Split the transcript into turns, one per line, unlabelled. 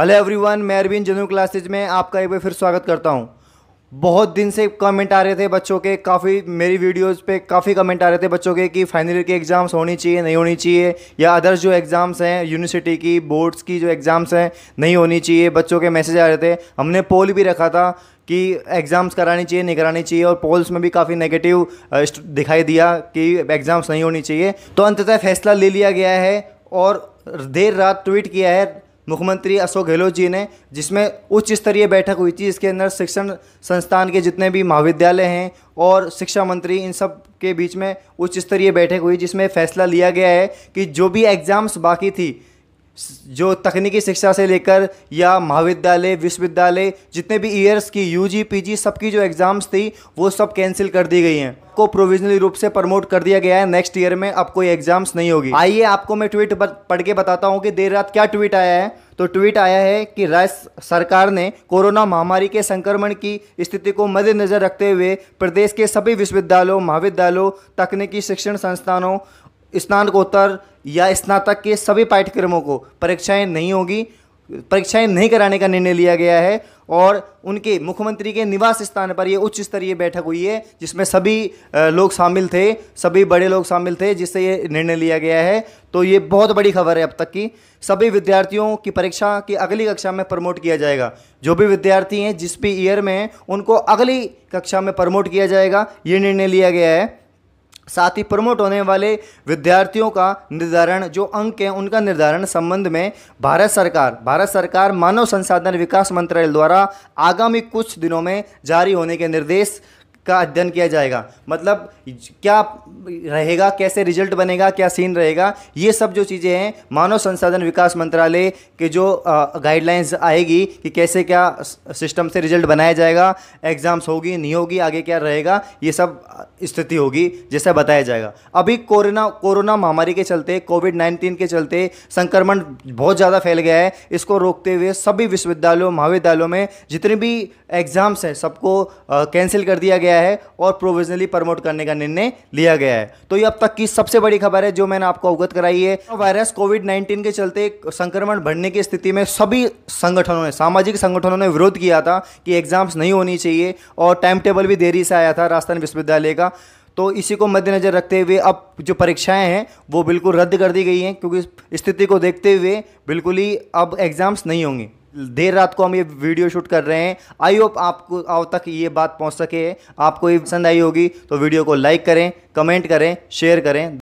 hello everyone मैं Arvind जनू classes में आपका एक बार फिर स्वागत करता हूँ बहुत दिन से कमेंट आ रहे थे बच्चों के काफ़ी मेरी वीडियोस पे काफ़ी कमेंट आ रहे थे बच्चों के कि फाइनल ईयर के एग्ज़ाम्स होनी चाहिए नहीं होनी चाहिए या अदर्स जो एग्ज़ाम्स हैं यूनिवर्सिटी की बोर्ड्स की जो एग्ज़ाम्स हैं नहीं होनी चाहिए बच्चों के मैसेज आ रहे थे हमने पोल भी रखा था कि एग्ज़ाम्स करानी चाहिए नहीं करानी चाहिए और पोल्स में भी काफ़ी नेगेटिव दिखाई दिया कि एग्ज़ाम्स नहीं होनी चाहिए तो अंततः फैसला ले लिया गया है और देर रात ट्वीट किया है मुख्यमंत्री अशोक गहलोत जी ने जिसमें उच्च स्तरीय बैठक हुई थी इसके अंदर शिक्षण संस्थान के जितने भी महाविद्यालय हैं और शिक्षा मंत्री इन सब के बीच में उच्च स्तरीय बैठक हुई जिसमें फैसला लिया गया है कि जो भी एग्ज़ाम्स बाकी थी जो तकनीकी शिक्षा से लेकर या महाविद्यालय विश्वविद्यालय जितने भी ईयर्स की यूजी पीजी सबकी जो एग्ज़ाम्स थी वो सब कैंसिल कर दी गई हैं को प्रोविजनली रूप से प्रमोट कर दिया गया है नेक्स्ट ईयर में अब कोई एग्जाम्स नहीं होगी आइए आपको मैं ट्वीट पढ़ के बताता हूँ कि देर रात क्या ट्वीट आया है तो ट्वीट आया है कि राज्य सरकार ने कोरोना महामारी के संक्रमण की स्थिति को मद्देनजर रखते हुए प्रदेश के सभी विश्वविद्यालयों महाविद्यालयों तकनीकी शिक्षण संस्थानों स्नानकोत्तर या स्नातक के सभी पाठ्यक्रमों को परीक्षाएं नहीं होगी परीक्षाएं नहीं कराने का निर्णय लिया गया है और उनके मुख्यमंत्री के निवास स्थान पर यह उच्च स्तरीय बैठक हुई है जिसमें सभी लोग शामिल थे सभी बड़े लोग शामिल थे जिससे ये निर्णय लिया गया है तो ये बहुत बड़ी खबर है अब तक की सभी विद्यार्थियों की परीक्षा की अगली कक्षा में प्रमोट किया जाएगा जो भी विद्यार्थी हैं जिस भी ईयर में हैं उनको अगली कक्षा में प्रमोट किया जाएगा ये निर्णय लिया गया है साथ ही प्रमोट होने वाले विद्यार्थियों का निर्धारण जो अंक हैं उनका निर्धारण संबंध में भारत सरकार भारत सरकार मानव संसाधन विकास मंत्रालय द्वारा आगामी कुछ दिनों में जारी होने के निर्देश का अध्ययन किया जाएगा मतलब क्या रहेगा कैसे रिजल्ट बनेगा क्या सीन रहेगा ये सब जो चीज़ें हैं मानव संसाधन विकास मंत्रालय के जो गाइडलाइंस आएगी कि कैसे क्या सिस्टम से रिजल्ट बनाया जाएगा एग्ज़ाम्स होगी नहीं होगी आगे क्या रहेगा ये सब स्थिति होगी जैसा बताया जाएगा अभी कोरोना कोरोना महामारी के चलते कोविड नाइन्टीन के चलते संक्रमण बहुत ज़्यादा फैल गया है इसको रोकते हुए सभी विश्वविद्यालयों महाविद्यालयों में जितने भी एग्ज़ाम्स हैं सबको कैंसिल कर दिया गया है है और प्रोविजनली प्रमोट करने का निर्णय लिया गया है तो ये अब तक की सबसे बड़ी खबर है जो मैंने आपको अवगत कराई है वायरस कोविड नाइन्टीन के चलते संक्रमण बढ़ने की स्थिति में सभी संगठनों ने सामाजिक संगठनों ने विरोध किया था कि एग्जाम्स नहीं होनी चाहिए और टाइम टेबल भी देरी से आया था राजस्थान विश्वविद्यालय का तो इसी को मद्देनज़र रखते हुए अब जो परीक्षाएं हैं वो बिल्कुल रद्द कर दी गई हैं क्योंकि स्थिति को देखते हुए बिल्कुल ही अब एग्ज़ाम्स नहीं होंगे देर रात को हम ये वीडियो शूट कर रहे हैं आई होप आपको अब तक ये बात पहुंच सके आपको ये पसंद आई होगी तो वीडियो को लाइक करें कमेंट करें शेयर करें